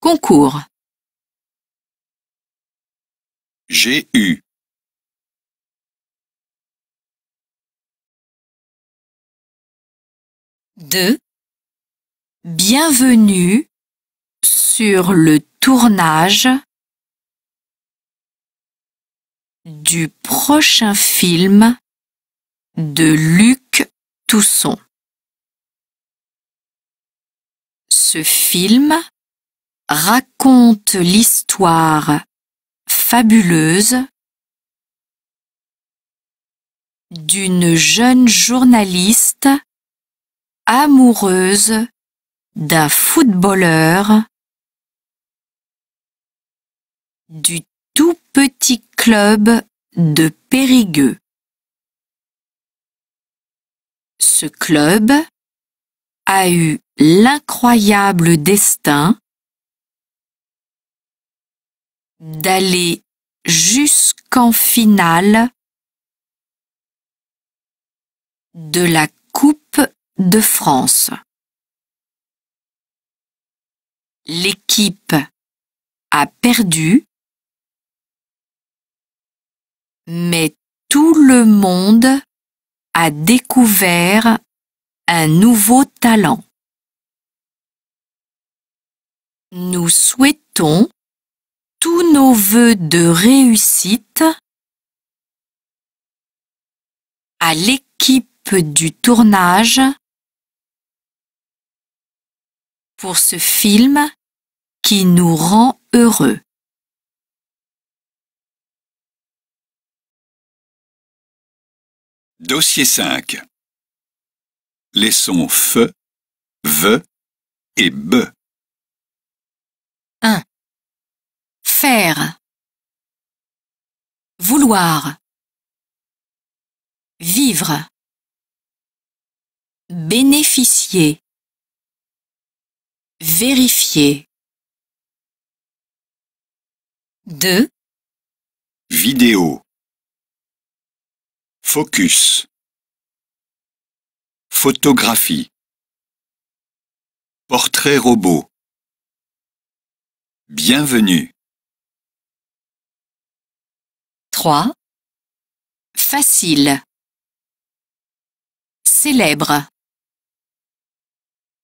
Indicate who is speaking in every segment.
Speaker 1: concours j'ai eu. Deux. Bienvenue sur le tournage
Speaker 2: du prochain film de Luc Tousson. Ce film raconte l'histoire fabuleuse d'une jeune journaliste amoureuse d'un footballeur du tout petit club de Périgueux. Ce club a eu l'incroyable destin d'aller jusqu'en finale de la Coupe de France. L'équipe a perdu, mais tout le monde a découvert un nouveau talent. Nous souhaitons nos voeux de réussite à l'équipe du tournage
Speaker 1: pour ce film qui nous rend heureux.
Speaker 3: Dossier 5 Les sons fe, V et B.
Speaker 1: Faire. Vouloir.
Speaker 2: Vivre. Bénéficier.
Speaker 1: Vérifier. 2.
Speaker 3: Vidéo. Focus. Photographie. Portrait robot. Bienvenue.
Speaker 2: Facile. Célèbre.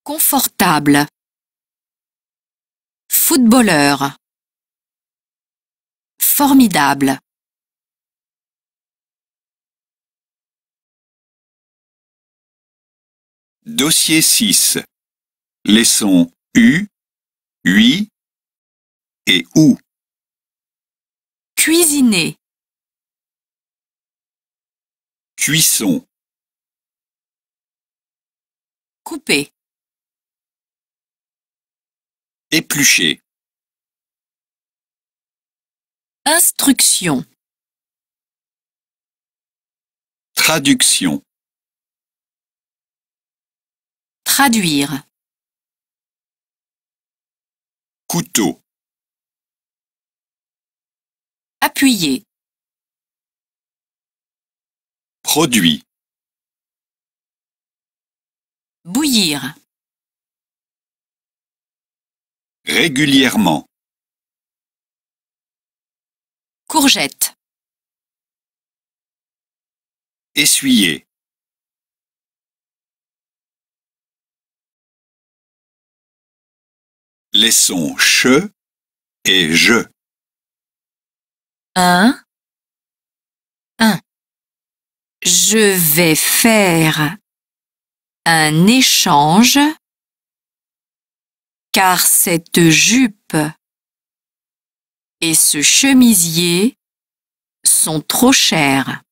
Speaker 2: Confortable. Footballeur.
Speaker 1: Formidable. Dossier 6.
Speaker 3: Les sons U, UI et OU.
Speaker 2: Cuisiner cuisson couper
Speaker 1: éplucher
Speaker 2: instruction
Speaker 1: traduction
Speaker 2: traduire
Speaker 1: couteau appuyer
Speaker 3: Produit.
Speaker 2: Bouillir.
Speaker 3: Régulièrement.
Speaker 2: Courgette.
Speaker 1: Essuyer. Les sons che et je.
Speaker 2: Je vais faire un échange car cette jupe et ce chemisier sont trop chers.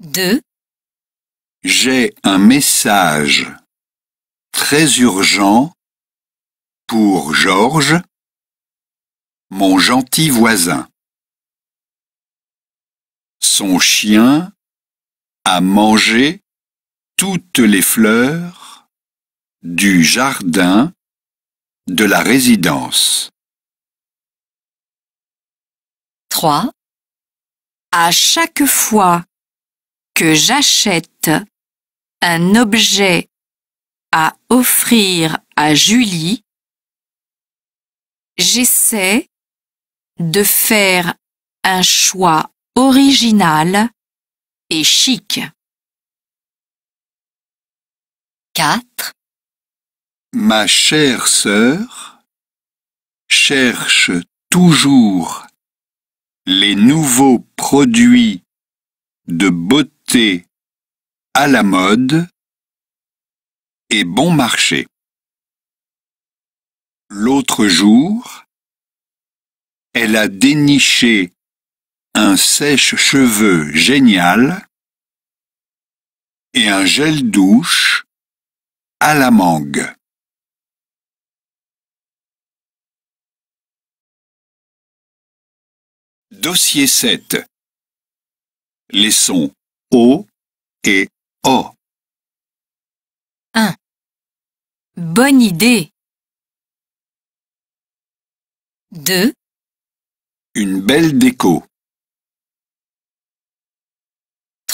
Speaker 2: 2.
Speaker 3: J'ai un message très urgent pour Georges, mon gentil voisin son chien a mangé toutes les fleurs du jardin de la résidence.
Speaker 2: 3. À chaque fois que j'achète un objet à offrir à Julie, j'essaie de faire un choix original et chic.
Speaker 1: 4.
Speaker 3: Ma chère sœur cherche toujours les nouveaux produits de beauté à la mode et bon marché. L'autre jour, elle a déniché un sèche-cheveux génial et un gel douche à la mangue.
Speaker 1: Dossier 7
Speaker 3: Les sons O et O
Speaker 2: 1. Bonne idée 2.
Speaker 3: Une belle déco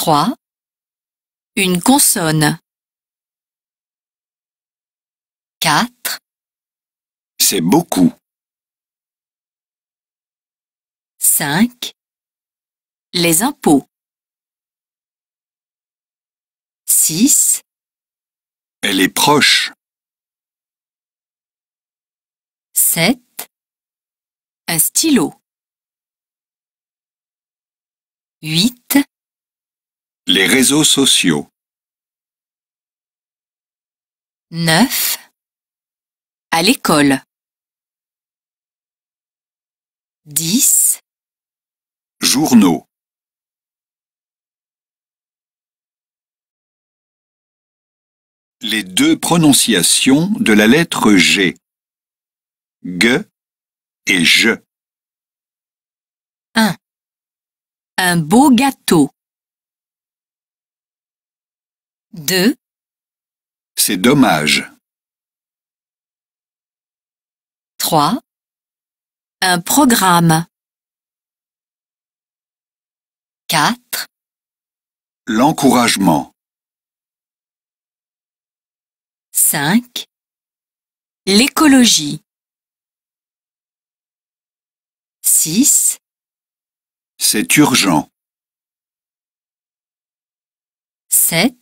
Speaker 2: 3. Une consonne.
Speaker 1: 4.
Speaker 3: C'est beaucoup.
Speaker 1: 5.
Speaker 2: Les impôts.
Speaker 3: 6. Elle est proche.
Speaker 1: 7. Un stylo.
Speaker 2: 8.
Speaker 3: Les réseaux sociaux.
Speaker 2: 9. À l'école.
Speaker 1: 10. Journaux.
Speaker 3: Les deux prononciations de la lettre G. G et je.
Speaker 1: 1.
Speaker 2: Un beau gâteau. 2.
Speaker 3: C'est dommage. 3.
Speaker 2: Un programme.
Speaker 3: 4. L'encouragement.
Speaker 2: 5. L'écologie.
Speaker 3: 6. C'est urgent.
Speaker 1: 7.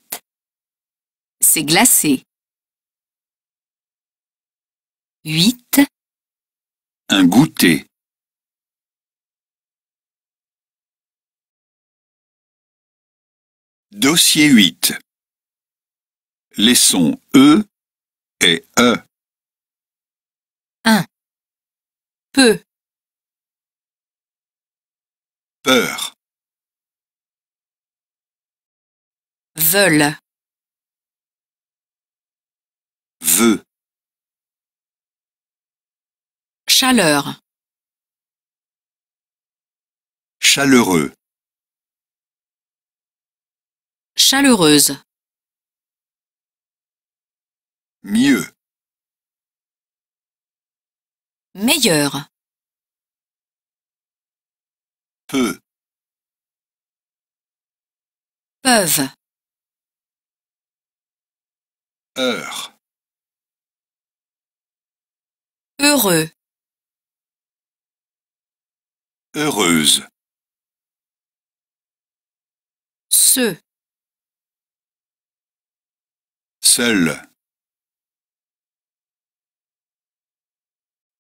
Speaker 2: C'est glacé. 8.
Speaker 1: Un goûter. Dossier 8
Speaker 3: Les sons E et E
Speaker 1: 1. Peu Peur Veulent veut. Chaleur.
Speaker 3: Chaleureux.
Speaker 1: Chaleureuse. Mieux. Meilleur. Peu. Peuvent. Heure. Heureux. Heureuse.
Speaker 2: Ce. Seul.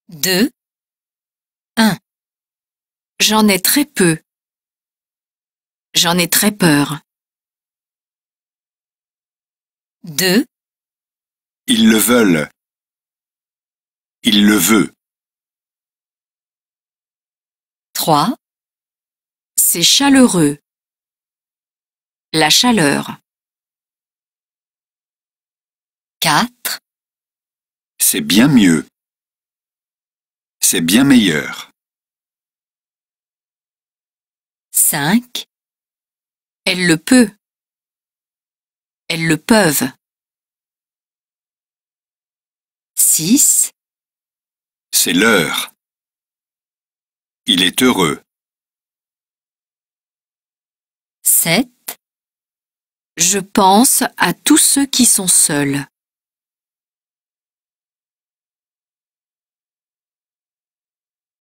Speaker 2: Deux. Un. J'en ai très peu. J'en ai très peur. Deux.
Speaker 3: Ils le veulent. Il le veut.
Speaker 2: 3. C'est chaleureux. La chaleur.
Speaker 1: 4.
Speaker 3: C'est bien mieux. C'est bien meilleur.
Speaker 1: 5.
Speaker 2: Elle le peut. Elles le peuvent.
Speaker 1: 6.
Speaker 3: C'est l'heure. Il est heureux.
Speaker 2: 7. Je pense à tous ceux qui sont
Speaker 1: seuls.